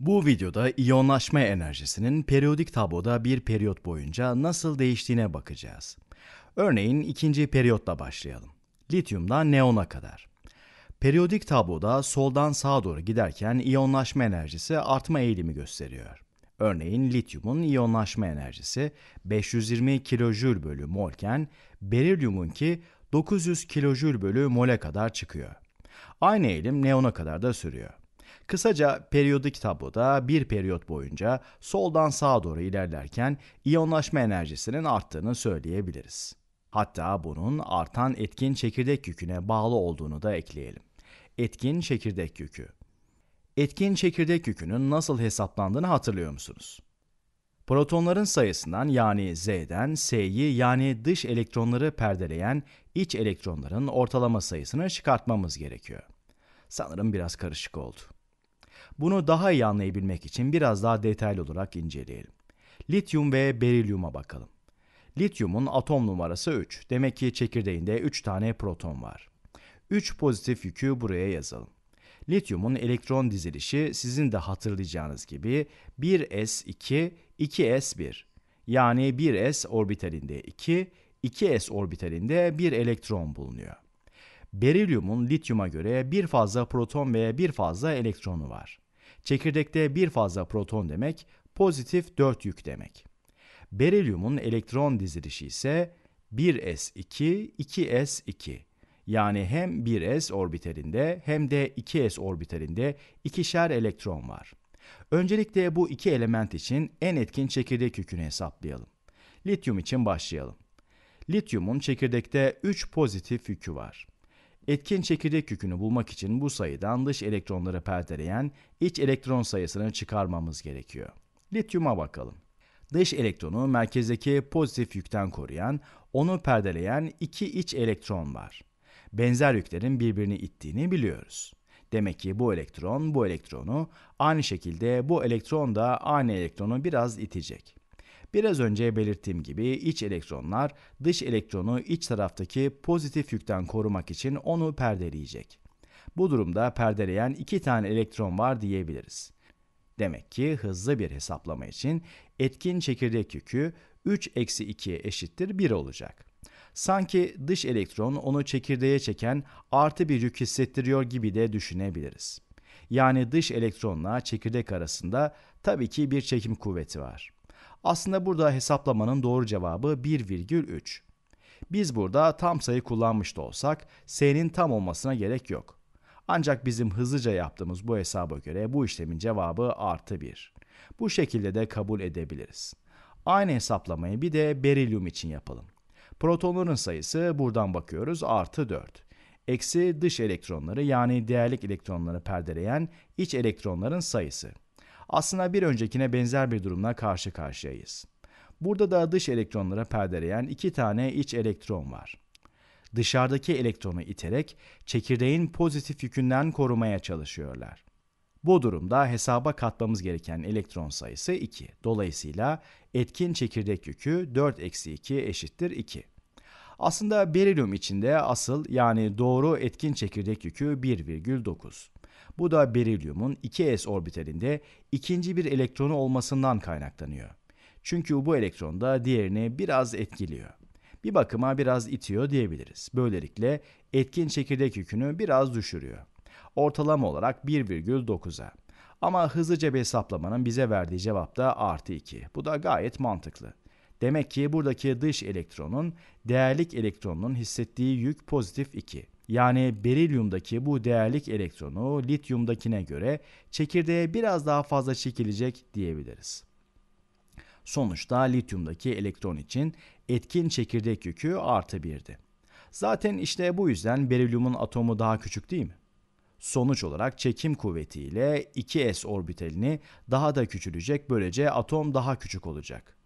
Bu videoda iyonlaşma enerjisinin periyodik tabloda bir periyot boyunca nasıl değiştiğine bakacağız. Örneğin ikinci periyotla başlayalım. Lityumdan neona kadar. Periyodik tabloda soldan sağa doğru giderken iyonlaşma enerjisi artma eğilimi gösteriyor. Örneğin lityumun iyonlaşma enerjisi 520 kilojül bölü molken berilyumunki 900 kilojül bölü mole kadar çıkıyor. Aynı eğilim neona kadar da sürüyor. Kısaca periyodik tabloda bir periyot boyunca soldan sağa doğru ilerlerken iyonlaşma enerjisinin arttığını söyleyebiliriz. Hatta bunun artan etkin çekirdek yüküne bağlı olduğunu da ekleyelim. Etkin çekirdek yükü. Etkin çekirdek yükünün nasıl hesaplandığını hatırlıyor musunuz? Protonların sayısından yani Z'den S'yi yani dış elektronları perdeleyen iç elektronların ortalama sayısını çıkartmamız gerekiyor. Sanırım biraz karışık oldu. Bunu daha iyi anlayabilmek için biraz daha detaylı olarak inceleyelim. Lityum ve berilyuma bakalım. Lityumun atom numarası 3. Demek ki çekirdeğinde 3 tane proton var. 3 pozitif yükü buraya yazalım. Lityumun elektron dizilişi sizin de hatırlayacağınız gibi 1s2, 2s1. Yani 1s orbitalinde 2, 2s orbitalinde 1 elektron bulunuyor. Berilyumun lityuma göre bir fazla proton ve bir fazla elektronu var. Çekirdekte bir fazla proton demek, pozitif 4 yük demek. Berilyumun elektron dizilişi ise 1s2, 2s2. Yani hem 1s orbitalinde hem de 2s orbitalinde ikişer elektron var. Öncelikle bu iki element için en etkin çekirdek yükünü hesaplayalım. Lityum için başlayalım. Lityumun çekirdekte 3 pozitif yükü var. Etkin çekirdek yükünü bulmak için bu sayıdan dış elektronları perdeleyen iç elektron sayısını çıkarmamız gerekiyor. Lityuma bakalım. Dış elektronu merkezdeki pozitif yükten koruyan, onu perdeleyen iki iç elektron var. Benzer yüklerin birbirini ittiğini biliyoruz. Demek ki bu elektron bu elektronu, aynı şekilde bu elektron da aynı elektronu biraz itecek. Biraz önce belirttiğim gibi iç elektronlar dış elektronu iç taraftaki pozitif yükten korumak için onu perdeleyecek. Bu durumda perdeleyen iki tane elektron var diyebiliriz. Demek ki hızlı bir hesaplama için etkin çekirdek yükü 3 eksi 2'ye eşittir 1 olacak. Sanki dış elektron onu çekirdeğe çeken artı bir yük hissettiriyor gibi de düşünebiliriz. Yani dış elektronla çekirdek arasında tabii ki bir çekim kuvveti var. Aslında burada hesaplamanın doğru cevabı 1,3. Biz burada tam sayı kullanmış da olsak s'nin tam olmasına gerek yok. Ancak bizim hızlıca yaptığımız bu hesaba göre bu işlemin cevabı artı 1. Bu şekilde de kabul edebiliriz. Aynı hesaplamayı bir de berilyum için yapalım. Protonların sayısı buradan bakıyoruz artı 4. Eksi dış elektronları yani değerlik elektronları perdeleyen iç elektronların sayısı aslında bir öncekine benzer bir durumla karşı karşıyayız. Burada da dış elektronlara perdeleyen iki tane iç elektron var. Dışarıdaki elektronu iterek çekirdeğin pozitif yükünden korumaya çalışıyorlar. Bu durumda hesaba katmamız gereken elektron sayısı 2. Dolayısıyla etkin çekirdek yükü 4-2 eşittir 2. Aslında berilyum içinde asıl yani doğru etkin çekirdek yükü 1,9. Bu da berilyumun 2s orbitalinde ikinci bir elektronu olmasından kaynaklanıyor. Çünkü bu elektron da diğerini biraz etkiliyor. Bir bakıma biraz itiyor diyebiliriz. Böylelikle etkin çekirdek yükünü biraz düşürüyor. Ortalama olarak 1,9'a. Ama hızlıca bir hesaplamanın bize verdiği cevap da artı 2. Bu da gayet mantıklı. Demek ki buradaki dış elektronun değerlik elektronunun hissettiği yük pozitif 2 yani berilyumdaki bu değerlik elektronu lityumdakine göre çekirdeğe biraz daha fazla çekilecek diyebiliriz. Sonuçta lityumdaki elektron için etkin çekirdek yükü artı birdi. Zaten işte bu yüzden berilyumun atomu daha küçük değil mi? Sonuç olarak çekim kuvvetiyle 2s orbitalini daha da küçülecek böylece atom daha küçük olacak.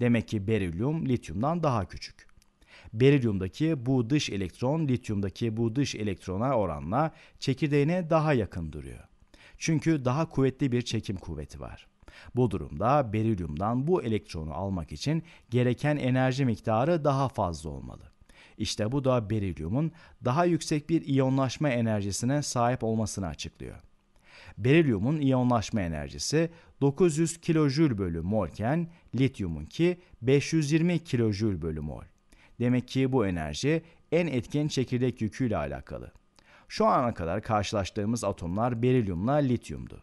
Demek ki berilyum lityumdan daha küçük. Berilyumdaki bu dış elektron lityumdaki bu dış elektrona oranla çekirdeğine daha yakın duruyor. Çünkü daha kuvvetli bir çekim kuvveti var. Bu durumda berilyumdan bu elektronu almak için gereken enerji miktarı daha fazla olmalı. İşte bu da berilyumun daha yüksek bir iyonlaşma enerjisine sahip olmasını açıklıyor. Berilyumun iyonlaşma enerjisi 900 kilojül bölü molken lityumunki 520 kilojül bölü mol. Demek ki bu enerji en etkin çekirdek yüküyle alakalı. Şu ana kadar karşılaştığımız atomlar berilyumla lityumdu.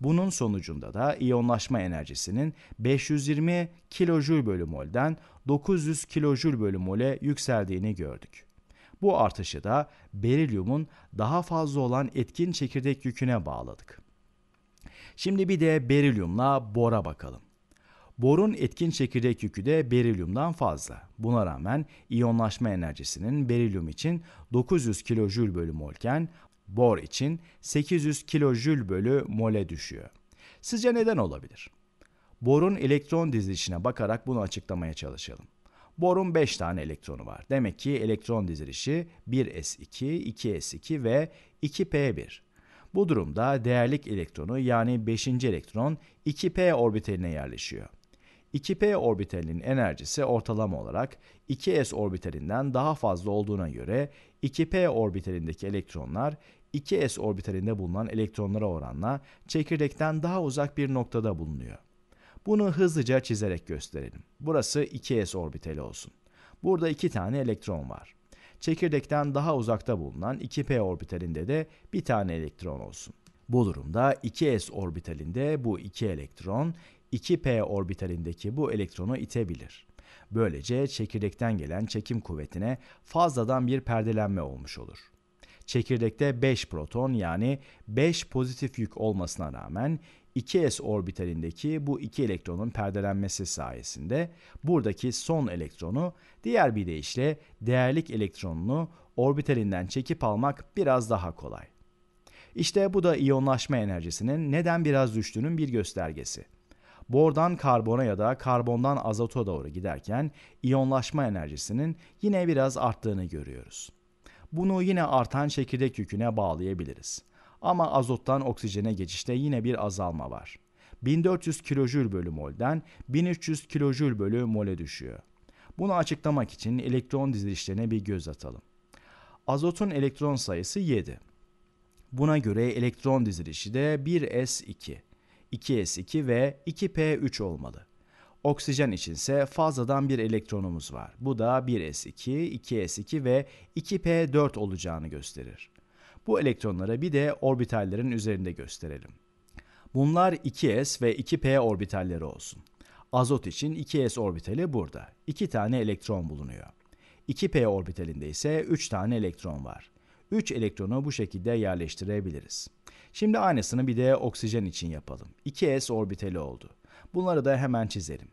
Bunun sonucunda da iyonlaşma enerjisinin 520 kilojül bölü mol'den 900 kilojül bölü mol'e yükseldiğini gördük. Bu artışı da berilyumun daha fazla olan etkin çekirdek yüküne bağladık. Şimdi bir de berilyumla bora bakalım. Borun etkin çekirdek yükü de berilyumdan fazla. Buna rağmen iyonlaşma enerjisinin berilyum için 900 kilojül bölü molken bor için 800 kilojül bölü mole düşüyor. Sizce neden olabilir? Borun elektron dizilişine bakarak bunu açıklamaya çalışalım. Borun 5 tane elektronu var. Demek ki elektron dizilişi 1s2, 2s2 ve 2p1. Bu durumda değerlik elektronu yani 5. elektron 2p orbitaline yerleşiyor. 2p orbitalinin enerjisi ortalama olarak 2s orbitalinden daha fazla olduğuna göre 2p orbitalindeki elektronlar 2s orbitalinde bulunan elektronlara oranla çekirdekten daha uzak bir noktada bulunuyor. Bunu hızlıca çizerek gösterelim. Burası 2s orbitali olsun. Burada iki tane elektron var. Çekirdekten daha uzakta bulunan 2p orbitalinde de bir tane elektron olsun. Bu durumda 2s orbitalinde bu iki elektron 2p orbitalindeki bu elektronu itebilir. Böylece çekirdekten gelen çekim kuvvetine fazladan bir perdelenme olmuş olur. Çekirdekte 5 proton yani 5 pozitif yük olmasına rağmen 2s orbitalindeki bu iki elektronun perdelenmesi sayesinde buradaki son elektronu diğer bir deyişle değerlik elektronunu orbitalinden çekip almak biraz daha kolay. İşte bu da iyonlaşma enerjisinin neden biraz düştüğünün bir göstergesi bordan karbona ya da karbondan azota doğru giderken iyonlaşma enerjisinin yine biraz arttığını görüyoruz. Bunu yine artan çekirdek yüküne bağlayabiliriz. Ama azottan oksijene geçişte yine bir azalma var. 1400 kilojül bölü mol'den 1300 kilojül bölü mole düşüyor. Bunu açıklamak için elektron dizilişlerine bir göz atalım. Azotun elektron sayısı 7. Buna göre elektron dizilişi de 1s2. 2s2 ve 2p3 olmalı. Oksijen için ise fazladan bir elektronumuz var. Bu da 1s2, 2s2 ve 2p4 olacağını gösterir. Bu elektronlara bir de orbitallerin üzerinde gösterelim. Bunlar 2s ve 2p orbitalleri olsun. Azot için 2s orbitali burada. 2 tane elektron bulunuyor. 2p orbitalinde ise 3 tane elektron var. 3 elektronu bu şekilde yerleştirebiliriz. Şimdi aynısını bir de oksijen için yapalım. 2s orbitali oldu. Bunları da hemen çizelim.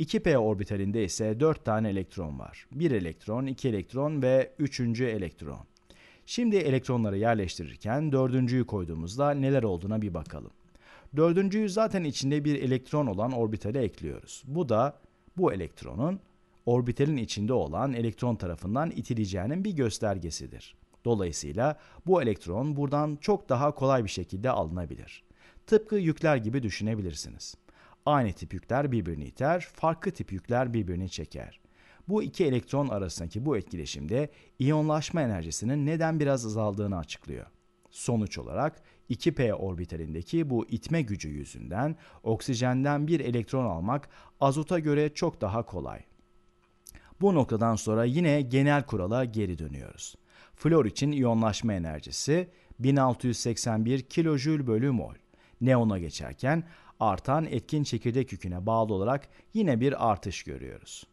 2p orbitalinde ise 4 tane elektron var. 1 elektron, 2 elektron ve 3. elektron. Şimdi elektronları yerleştirirken dördüncüyü koyduğumuzda neler olduğuna bir bakalım. Dördüncüyü zaten içinde bir elektron olan orbitale ekliyoruz. Bu da bu elektronun orbitalin içinde olan elektron tarafından itileceğinin bir göstergesidir. Dolayısıyla bu elektron buradan çok daha kolay bir şekilde alınabilir. Tıpkı yükler gibi düşünebilirsiniz. Aynı tip yükler birbirini iter, farklı tip yükler birbirini çeker. Bu iki elektron arasındaki bu etkileşimde iyonlaşma enerjisinin neden biraz azaldığını açıklıyor. Sonuç olarak 2p orbitalindeki bu itme gücü yüzünden oksijenden bir elektron almak azota göre çok daha kolay. Bu noktadan sonra yine genel kurala geri dönüyoruz. Flor için iyonlaşma enerjisi 1681 kilojül bölü mol. Neona geçerken artan etkin çekirdek yüküne bağlı olarak yine bir artış görüyoruz.